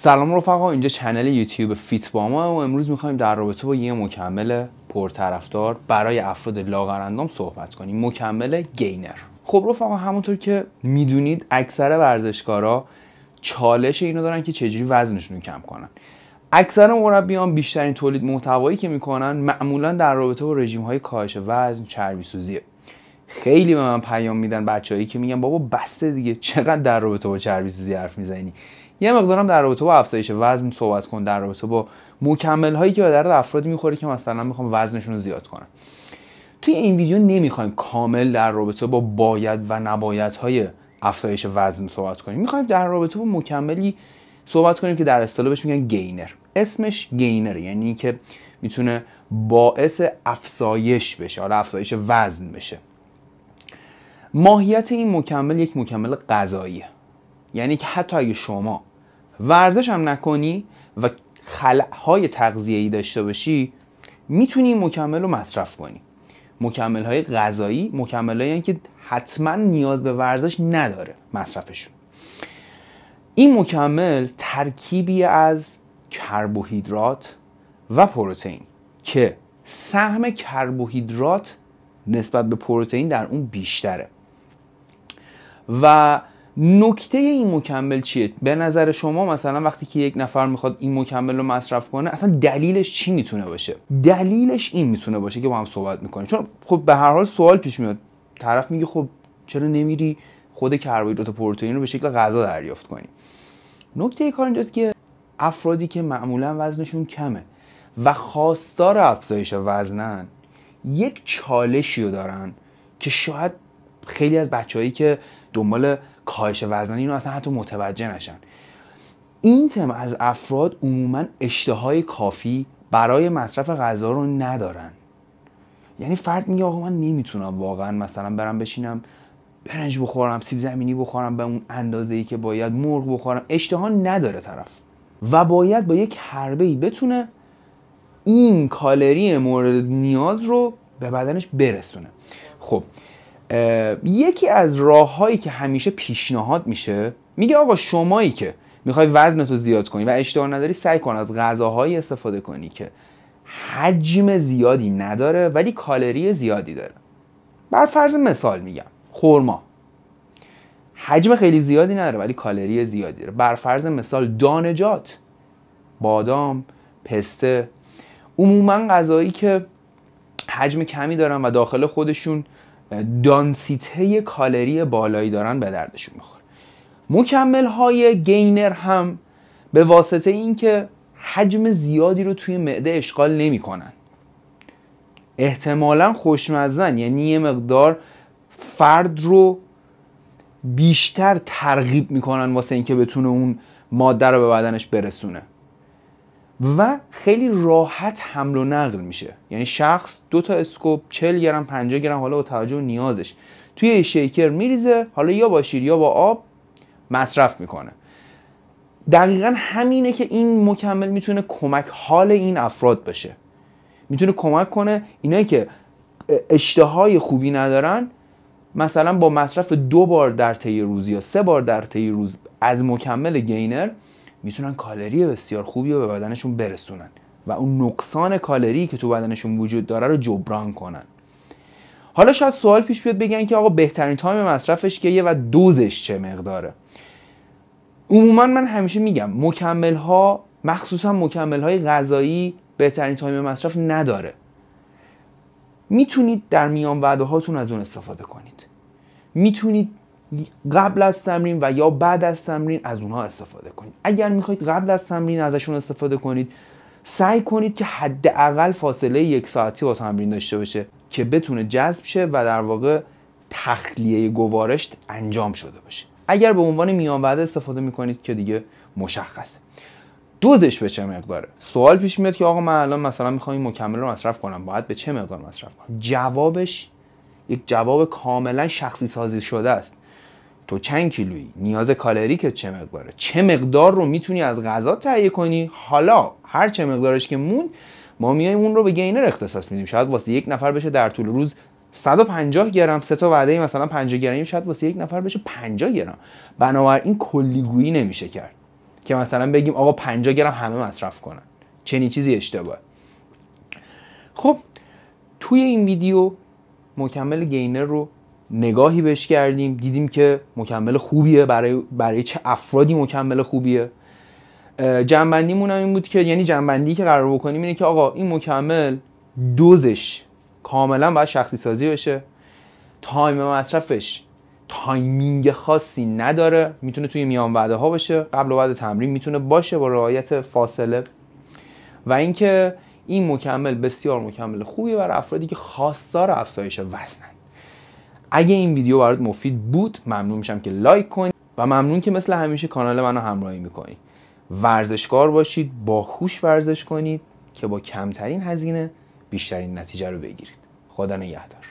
سلام رفقا اینجا چنل یوتیوب فیت با ما و امروز میخوایم در رابطه با یه مکمل پرطرفدار برای افراد لاغرندام صحبت کنیم مکمل گینر خب رفقا همونطور که میدونید اکثر ورزشکارا چالش اینو دارن که چجوری وزنشون رو کم کنن اکثر مربیان بیشترین تولید محتوایی که میکنن معمولا در رابطه با رژیم های کاهش وزن چربی سوزیه خیلی به من پیام میدن بچههایی که میگن بابا بسته دیگه چقدر در رابطه با چربی سوزی حرف میزنی یه مقدارم در رابطه با افزایش وزن صحبت کن در رابطه با مکمل هایی که در درد افراد میخوره که مثلا میخوام وزنشون رو زیاد کنم. توی این ویدیو نمیخوایم کامل در رابطه با باید و نباید های افزایش وزن صحبت کنیم میخوایم در رابطه با مکملی صحبت کنیم که در اصطلاح بهش میگن گینر اسمش گینر یعنی اینکه میتونه باعث افزایش بشه حالا افزایش وزن بشه ماهیت این مکمل یک مکمل غذاییه یعنی که حتی اگه شما ورزش هم نکنی و خلعهای تغذیه‌ای داشته باشی میتونی مکمل رو مصرف کنی مکمل های غذایی مکمل هایی که حتما نیاز به ورزش نداره مصرفشون این مکمل ترکیبی از کربوهیدرات و پروتئین که سهم کربوهیدرات نسبت به پروتئین در اون بیشتره و نکته این مکمل چیه به نظر شما مثلا وقتی که یک نفر میخواد این مکمل رو مصرف کنه اصلا دلیلش چی میتونه باشه دلیلش این میتونه باشه که با هم صحبت میکنیم چون خب به هر حال سوال پیش میاد طرف میگه خب چرا نمیری خود کربوهیدرات و پروتئین رو به شکل غذا دریافت کنی نکته کار اینجاست که افرادی که معمولا وزنشون کمه و خواستار افزایش وزنن یک چالشی رو دارن که شاید خیلی از بچههایی که دنبال کاهش وزنن اینو اصلا حتی متوجه نشن این تم از افراد عموما اشتهای کافی برای مصرف غذا رو ندارن یعنی فرد میگه آقا من نمیتونم واقعا مثلا برم بشینم برنج بخورم سیب زمینی بخورم به اون اندازه ای که باید مرغ بخورم اشتها نداره طرف و باید با یک حربه ای بتونه این کالری مورد نیاز رو به بدنش برسونه خب یکی از راههایی که همیشه پیشنهاد میشه میگه آقا شمایی که میخوای وزنتو زیاد کنی و اشتها نداری سعی کن از غذاهایی استفاده کنی که حجم زیادی نداره ولی کالری زیادی داره بر فرض مثال میگم خورما حجم خیلی زیادی نداره ولی کالری زیادی داره بر فرض مثال دانجات بادام پسته عموما غذایی که حجم کمی دارن و داخل خودشون دانسیته کالری بالایی دارن به دردشون میخوره مکمل های گینر هم به واسطه اینکه حجم زیادی رو توی معده اشغال نمیکنن احتمالا خوشمزن یعنی یه مقدار فرد رو بیشتر ترغیب میکنن واسه اینکه بتونه اون ماده رو به بدنش برسونه و خیلی راحت حمل و نقل میشه یعنی شخص دو تا اسکوپ 40 گرم 50 گرم حالا با توجه و نیازش توی شیکر میریزه حالا یا با شیر یا با آب مصرف میکنه دقیقا همینه که این مکمل میتونه کمک حال این افراد باشه. میتونه کمک کنه اینایی که اشتهای خوبی ندارن مثلا با مصرف دو بار در طی روز یا سه بار در طی روز از مکمل گینر میتونن کالری بسیار خوبی رو به بدنشون برسونن و اون نقصان کالری که تو بدنشون وجود داره رو جبران کنن حالا شاید سوال پیش بیاد بگن که آقا بهترین تایم مصرفش کیه و دوزش چه مقداره عموما من همیشه میگم مکمل ها مخصوصا مکمل های غذایی بهترین تایم مصرف نداره میتونید در میان وعده هاتون از اون استفاده کنید میتونید قبل از تمرین و یا بعد از تمرین از اونها استفاده کنید اگر میخواید قبل از تمرین ازشون استفاده کنید سعی کنید که حداقل فاصله یک ساعتی با تمرین داشته باشه که بتونه جذب شه و در واقع تخلیه گوارش انجام شده باشه اگر به عنوان میان وعده استفاده میکنید که دیگه مشخصه دوزش به چه مقداره سوال پیش میاد که آقا من الان مثلا میخوام این مکمل رو مصرف کنم باید به چه مقدار مصرف کنم جوابش یک جواب کاملا شخصی سازی شده است تو چند کیلویی نیاز کالری که چه مقداره چه مقدار رو میتونی از غذا تهیه کنی حالا هر چه مقدارش که مون ما میایم اون رو به گینر اختصاص میدیم شاید واسه یک نفر بشه در طول روز 150 گرم سه تا وعده مثلا 50 گرمی شاید واسه یک نفر بشه 50 گرم بنابراین کلیگویی نمیشه کرد که مثلا بگیم آقا 50 گرم همه مصرف کنن چنین چیزی اشتباه خب توی این ویدیو مکمل گینر رو نگاهی بهش کردیم دیدیم که مکمل خوبیه برای, برای چه افرادی مکمل خوبیه جنبندیمون هم این بود که یعنی جنبندی که قرار بکنیم اینه که آقا این مکمل دوزش کاملا باید شخصی سازی بشه تایم مصرفش تایمینگ خاصی نداره میتونه توی میان وعده ها باشه قبل و بعد تمرین میتونه باشه با رعایت فاصله و اینکه این مکمل بسیار مکمل خوبیه برای افرادی که خواستار افزایش وزنن اگه این ویدیو برات مفید بود ممنون میشم که لایک کنید و ممنون که مثل همیشه کانال منو همراهی میکنید ورزشکار باشید با خوش ورزش کنید که با کمترین هزینه بیشترین نتیجه رو بگیرید خدا نگهدار